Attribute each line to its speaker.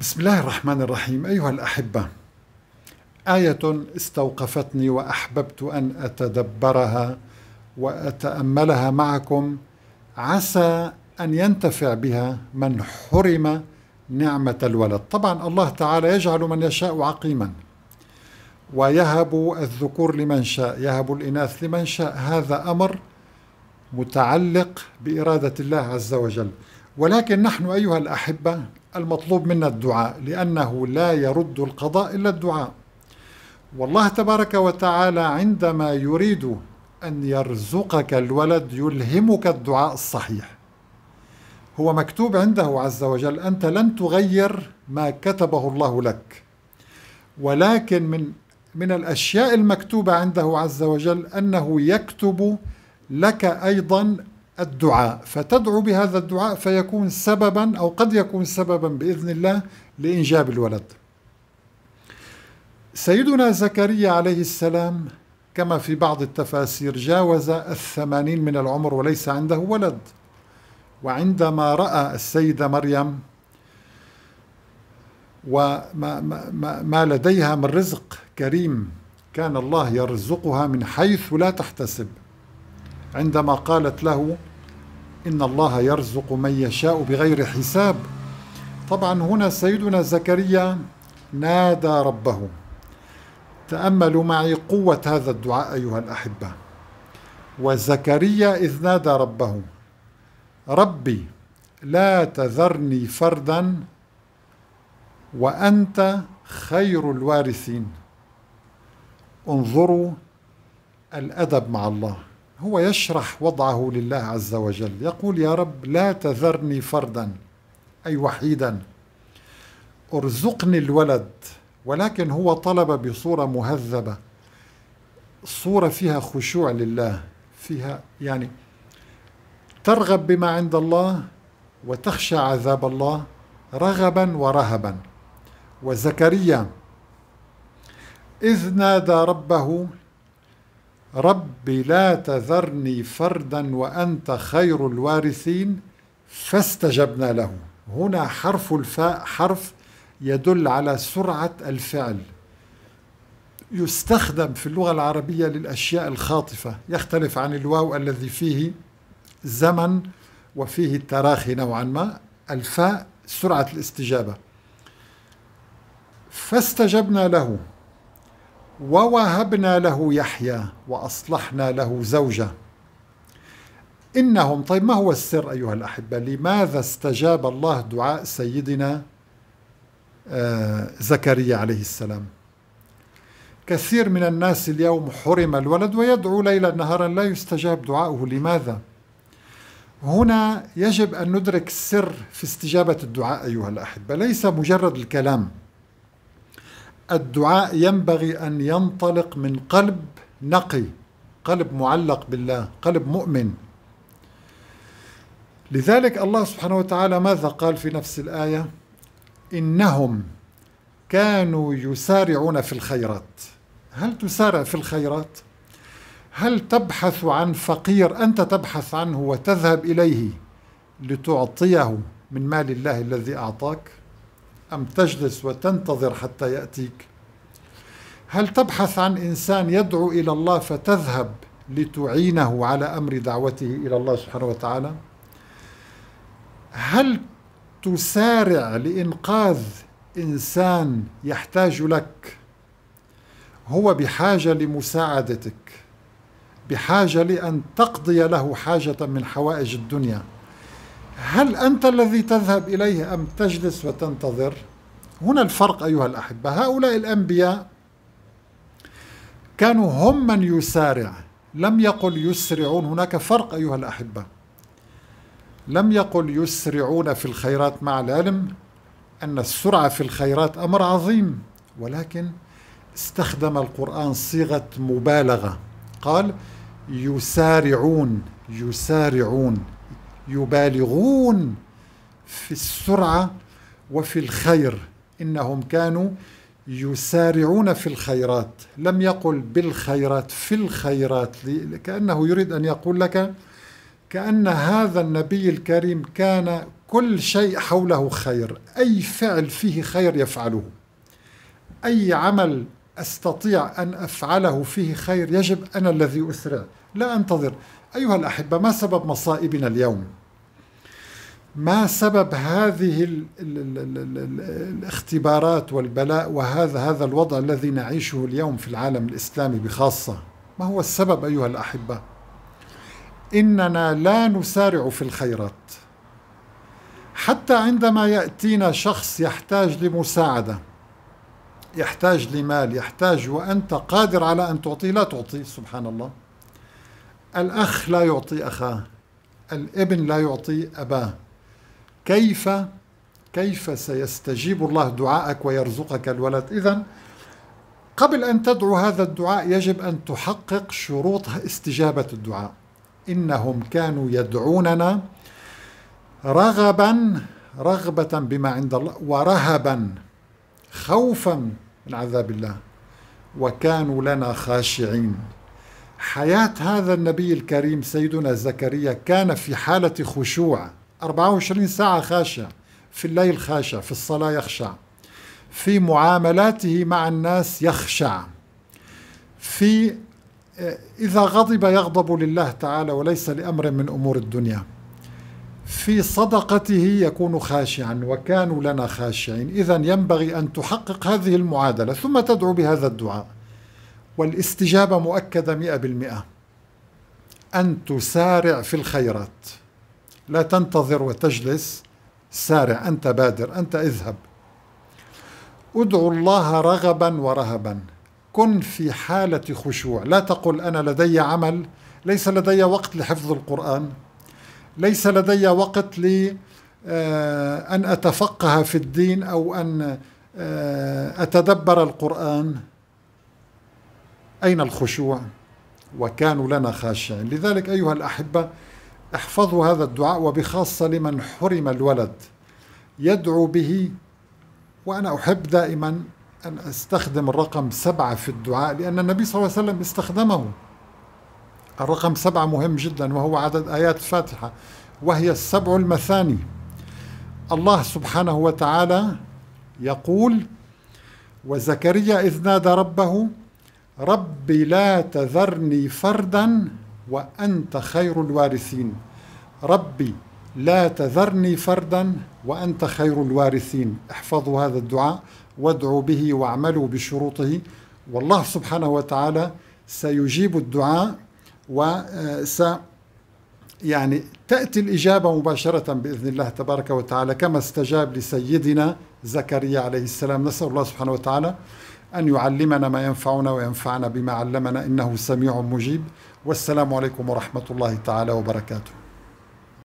Speaker 1: بسم الله الرحمن الرحيم أيها الأحبة آية استوقفتني وأحببت أن أتدبرها وأتأملها معكم عسى أن ينتفع بها من حرم نعمة الولد طبعا الله تعالى يجعل من يشاء عقيما ويهب الذكور لمن شاء يهب الإناث لمن شاء هذا أمر متعلق بإرادة الله عز وجل ولكن نحن أيها الأحبة المطلوب منا الدعاء لأنه لا يرد القضاء إلا الدعاء والله تبارك وتعالى عندما يريد أن يرزقك الولد يلهمك الدعاء الصحيح هو مكتوب عنده عز وجل أنت لن تغير ما كتبه الله لك ولكن من من الأشياء المكتوبة عنده عز وجل أنه يكتب لك أيضا الدعاء فتدعو بهذا الدعاء فيكون سببا أو قد يكون سببا بإذن الله لإنجاب الولد سيدنا زكريا عليه السلام كما في بعض التفاسير جاوز الثمانين من العمر وليس عنده ولد وعندما رأى السيدة مريم وما ما ما لديها من رزق كريم كان الله يرزقها من حيث لا تحتسب عندما قالت له إن الله يرزق من يشاء بغير حساب طبعا هنا سيدنا زكريا نادى ربه تأملوا معي قوة هذا الدعاء أيها الأحبة وزكريا إذ نادى ربه ربي لا تذرني فردا وأنت خير الوارثين انظروا الأدب مع الله هو يشرح وضعه لله عز وجل يقول يا رب لا تذرني فردا أي وحيدا ارزقني الولد ولكن هو طلب بصورة مهذبة صورة فيها خشوع لله فيها يعني ترغب بما عند الله وتخشى عذاب الله رغبا ورهبا وزكريا إذ نادى ربه رب لا تذرني فردا وأنت خير الوارثين فاستجبنا له هنا حرف الفاء حرف يدل على سرعة الفعل يستخدم في اللغة العربية للأشياء الخاطفة يختلف عن الواو الذي فيه زمن وفيه التراخي نوعا ما الفاء سرعة الاستجابة فاستجبنا له ووهبنا له يحيى وأصلحنا له زوجة إنهم طيب ما هو السر أيها الأحبة لماذا استجاب الله دعاء سيدنا آه، زكريا عليه السلام كثير من الناس اليوم حرم الولد ويدعو ليلا نهارا لا يستجاب دعاؤه لماذا هنا يجب أن ندرك السر في استجابة الدعاء أيها الأحبة ليس مجرد الكلام الدعاء ينبغي أن ينطلق من قلب نقي قلب معلق بالله قلب مؤمن لذلك الله سبحانه وتعالى ماذا قال في نفس الآية إنهم كانوا يسارعون في الخيرات هل تسارع في الخيرات؟ هل تبحث عن فقير أنت تبحث عنه وتذهب إليه لتعطيه من مال الله الذي أعطاك؟ أم تجلس وتنتظر حتى يأتيك هل تبحث عن إنسان يدعو إلى الله فتذهب لتعينه على أمر دعوته إلى الله سبحانه وتعالى هل تسارع لإنقاذ إنسان يحتاج لك هو بحاجة لمساعدتك بحاجة لأن تقضي له حاجة من حوائج الدنيا هل أنت الذي تذهب إليه أم تجلس وتنتظر هنا الفرق أيها الأحبة هؤلاء الأنبياء كانوا هم من يسارع لم يقل يسرعون هناك فرق أيها الأحبة لم يقل يسرعون في الخيرات مع العلم أن السرعة في الخيرات أمر عظيم ولكن استخدم القرآن صيغة مبالغة قال يسارعون يسارعون يبالغون في السرعة وفي الخير إنهم كانوا يسارعون في الخيرات لم يقل بالخيرات في الخيرات كأنه يريد أن يقول لك كأن هذا النبي الكريم كان كل شيء حوله خير أي فعل فيه خير يفعله أي عمل أستطيع أن أفعله فيه خير يجب أنا الذي أسرع لا أنتظر أيها الأحبة ما سبب مصائبنا اليوم؟ ما سبب هذه ال ال ال الـ الـ الاختبارات والبلاء وهذا هذا الوضع الذي نعيشه اليوم في العالم الإسلامي بخاصة ما هو السبب أيها الأحبة؟ إننا لا نسارع في الخيرات حتى عندما يأتينا شخص يحتاج لمساعدة يحتاج لمال يحتاج وأنت قادر على أن تعطيه لا تعطي سبحان الله الأخ لا يعطي أخاه الابن لا يعطي أباه كيف كيف سيستجيب الله دعاءك ويرزقك الولد إذا قبل أن تدعو هذا الدعاء يجب أن تحقق شروط استجابة الدعاء إنهم كانوا يدعوننا رغبا رغبة بما عند الله ورهبا خوفا من عذاب الله وكانوا لنا خاشعين حياة هذا النبي الكريم سيدنا زكريا كان في حالة خشوع 24 ساعة خاشع في الليل خاشع في الصلاة يخشع في معاملاته مع الناس يخشع في إذا غضب يغضب لله تعالى وليس لأمر من أمور الدنيا في صدقته يكون خاشعا وكانوا لنا خاشعين إذا ينبغي أن تحقق هذه المعادلة ثم تدعو بهذا الدعاء والاستجابة مؤكدة مئة بالمئة أن تسارع في الخيرات لا تنتظر وتجلس سارع أنت بادر أنت اذهب ادعو الله رغبا ورهبا كن في حالة خشوع لا تقل أنا لدي عمل ليس لدي وقت لحفظ القرآن ليس لدي وقت لي آه، أن أتفقه في الدين أو أن آه، أتدبر القرآن أين الخشوع وكانوا لنا خاشعين لذلك أيها الأحبة احفظوا هذا الدعاء وبخاصة لمن حرم الولد يدعو به وأنا أحب دائما أن أستخدم الرقم سبعة في الدعاء لأن النبي صلى الله عليه وسلم استخدمه الرقم سبعة مهم جدا وهو عدد آيات الفاتحة وهي السبع المثاني الله سبحانه وتعالى يقول وزكريا إذ نادى ربه رب لا تذرني فردا وأنت خير الوارثين ربي لا تذرني فردا وأنت خير الوارثين احفظوا هذا الدعاء وادعوا به واعملوا بشروطه والله سبحانه وتعالى سيجيب الدعاء وس آه، يعني تأتي الإجابة مباشرة بإذن الله تبارك وتعالى كما استجاب لسيدنا زكريا عليه السلام نسأل الله سبحانه وتعالى أن يعلمنا ما ينفعنا وينفعنا بما علمنا إنه سميع مجيب والسلام عليكم ورحمة الله تعالى وبركاته